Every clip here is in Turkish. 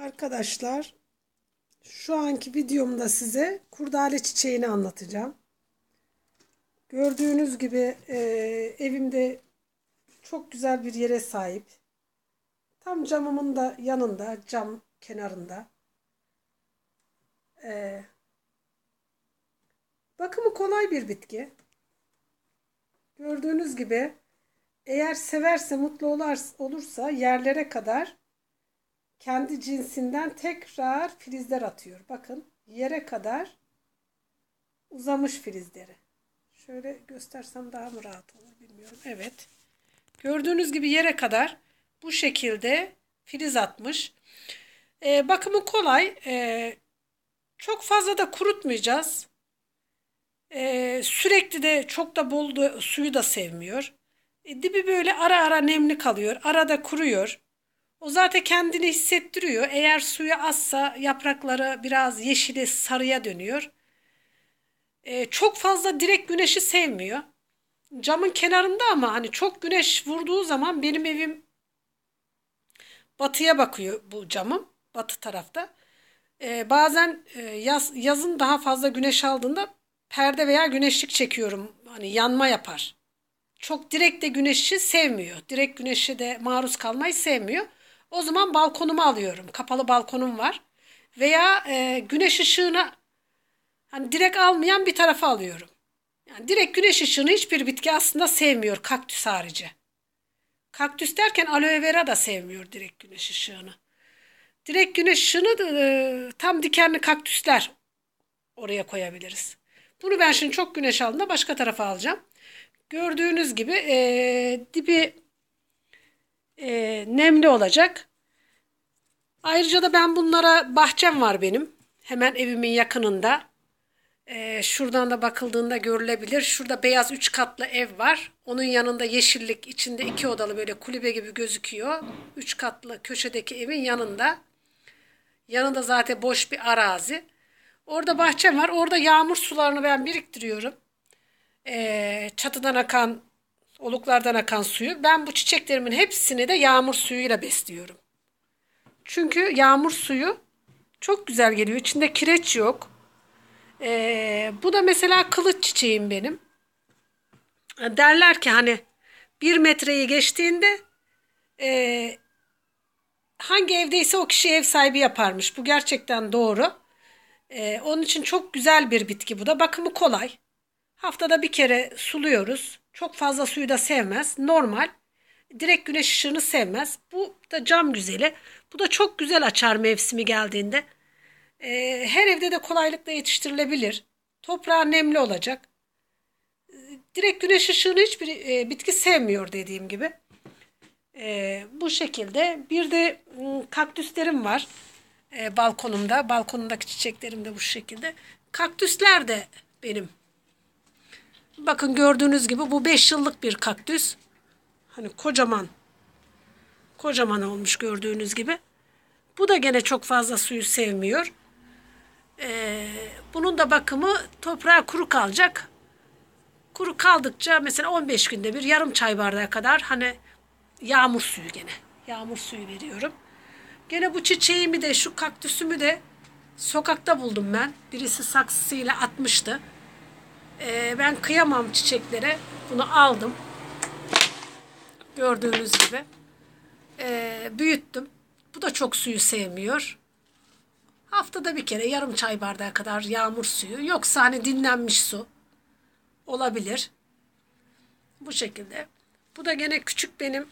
Arkadaşlar şu anki videomda size kurdale çiçeğini anlatacağım. Gördüğünüz gibi e, evimde çok güzel bir yere sahip. Tam camımın da yanında, cam kenarında. E, bakımı kolay bir bitki. Gördüğünüz gibi eğer severse, mutlu olursa yerlere kadar kendi cinsinden tekrar filizler atıyor. Bakın yere kadar uzamış filizleri. Şöyle göstersem daha mı rahat olur bilmiyorum. Evet. Gördüğünüz gibi yere kadar bu şekilde filiz atmış. Ee, bakımı kolay. Ee, çok fazla da kurutmayacağız. Ee, sürekli de çok da bol da, suyu da sevmiyor. E, dibi böyle ara ara nemli kalıyor. Arada kuruyor. O zaten kendini hissettiriyor. Eğer suyu azsa yaprakları biraz yeşile sarıya dönüyor. Ee, çok fazla direkt güneşi sevmiyor. Camın kenarında ama hani çok güneş vurduğu zaman benim evim batıya bakıyor bu camım. Batı tarafta. Ee, bazen e, yaz, yazın daha fazla güneş aldığında perde veya güneşlik çekiyorum. Hani yanma yapar. Çok direkt de güneşi sevmiyor. Direkt güneşe de maruz kalmayı sevmiyor. O zaman balkonumu alıyorum. Kapalı balkonum var. Veya e, güneş ışığına hani direkt almayan bir tarafa alıyorum. Yani direkt güneş ışığını hiçbir bitki aslında sevmiyor kaktüs harici. Kaktüs derken aloe vera da sevmiyor direkt güneş ışığını. Direkt güneş ışığını e, tam dikenli kaktüsler oraya koyabiliriz. Bunu ben şimdi çok güneş altında başka tarafa alacağım. Gördüğünüz gibi e, dibi e, nemli olacak. Ayrıca da ben bunlara bahçem var benim. Hemen evimin yakınında. E, şuradan da bakıldığında görülebilir. Şurada beyaz üç katlı ev var. Onun yanında yeşillik içinde iki odalı böyle kulübe gibi gözüküyor. Üç katlı köşedeki evin yanında. Yanında zaten boş bir arazi. Orada bahçem var. Orada yağmur sularını ben biriktiriyorum. E, çatıdan akan oluklardan akan suyu. Ben bu çiçeklerimin hepsini de yağmur suyuyla besliyorum. Çünkü yağmur suyu çok güzel geliyor. İçinde kireç yok. Ee, bu da mesela kılıç çiçeğim benim. Derler ki hani bir metreyi geçtiğinde e, hangi evdeyse o kişi ev sahibi yaparmış. Bu gerçekten doğru. E, onun için çok güzel bir bitki bu da. Bakımı kolay. Haftada bir kere suluyoruz. Çok fazla suyu da sevmez. Normal. Direkt güneş ışığını sevmez. Bu da cam güzeli. Bu da çok güzel açar mevsimi geldiğinde. Ee, her evde de kolaylıkla yetiştirilebilir. Toprağı nemli olacak. Ee, direkt güneş ışığını hiçbir e, bitki sevmiyor dediğim gibi. Ee, bu şekilde. Bir de ıı, kaktüslerim var e, balkonumda. Balkonumdaki çiçeklerim de bu şekilde. Kaktüsler de benim Bakın gördüğünüz gibi bu 5 yıllık bir kaktüs. Hani kocaman. Kocaman olmuş gördüğünüz gibi. Bu da gene çok fazla suyu sevmiyor. Ee, bunun da bakımı toprağa kuru kalacak. Kuru kaldıkça mesela 15 günde bir yarım çay bardağı kadar hani yağmur suyu gene. Yağmur suyu veriyorum. Gene bu çiçeğimi de şu kaktüsümü de sokakta buldum ben. Birisi saksısıyla atmıştı. Ee, ben kıyamam çiçeklere. Bunu aldım. Gördüğünüz gibi. Ee, büyüttüm. Bu da çok suyu sevmiyor. Haftada bir kere yarım çay bardağı kadar yağmur suyu. Yoksa hani dinlenmiş su. Olabilir. Bu şekilde. Bu da gene küçük benim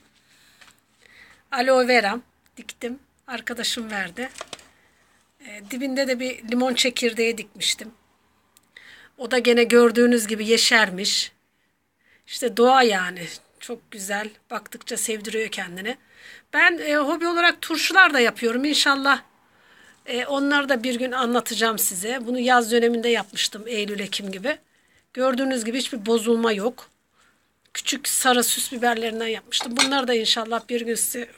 aloe veram. Diktim. Arkadaşım verdi. Ee, dibinde de bir limon çekirdeği dikmiştim. O da gene gördüğünüz gibi yeşermiş. İşte doğa yani. Çok güzel. Baktıkça sevdiriyor kendini. Ben e, hobi olarak turşular da yapıyorum. inşallah. e, onları da bir gün anlatacağım size. Bunu yaz döneminde yapmıştım. Eylül-Ekim gibi. Gördüğünüz gibi hiçbir bozulma yok. Küçük sarı süs biberlerinden yapmıştım. Bunları da inşallah bir gün size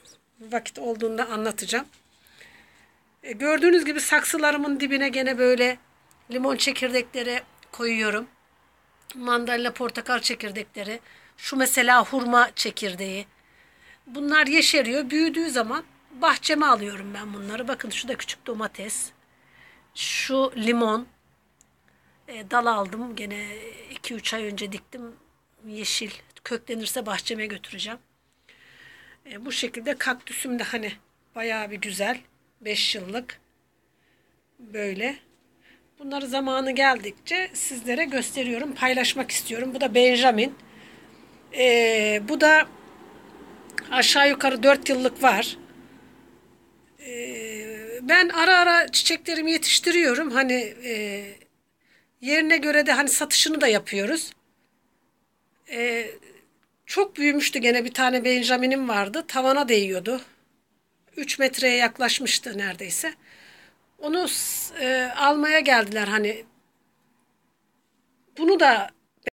vakit olduğunda anlatacağım. E, gördüğünüz gibi saksılarımın dibine gene böyle limon çekirdekleri koyuyorum. Mandalina, portakal çekirdekleri, şu mesela hurma çekirdeği. Bunlar yeşeriyor. Büyüdüğü zaman bahçeme alıyorum ben bunları. Bakın şu da küçük domates. Şu limon. E, dal aldım. Gene 2-3 ay önce diktim. Yeşil. Köklenirse bahçeme götüreceğim. E, bu şekilde kaktüsüm de hani bayağı bir güzel. 5 yıllık. Böyle. Bunları zamanı geldikçe sizlere gösteriyorum, paylaşmak istiyorum. Bu da Benjamin. Ee, bu da aşağı yukarı 4 yıllık var. Ee, ben ara ara çiçeklerimi yetiştiriyorum. Hani e, yerine göre de hani satışını da yapıyoruz. Ee, çok büyümüştü gene bir tane Benjamin'im vardı. Tavana değiyordu. 3 metreye yaklaşmıştı neredeyse. Onu e, almaya geldiler hani. Bunu da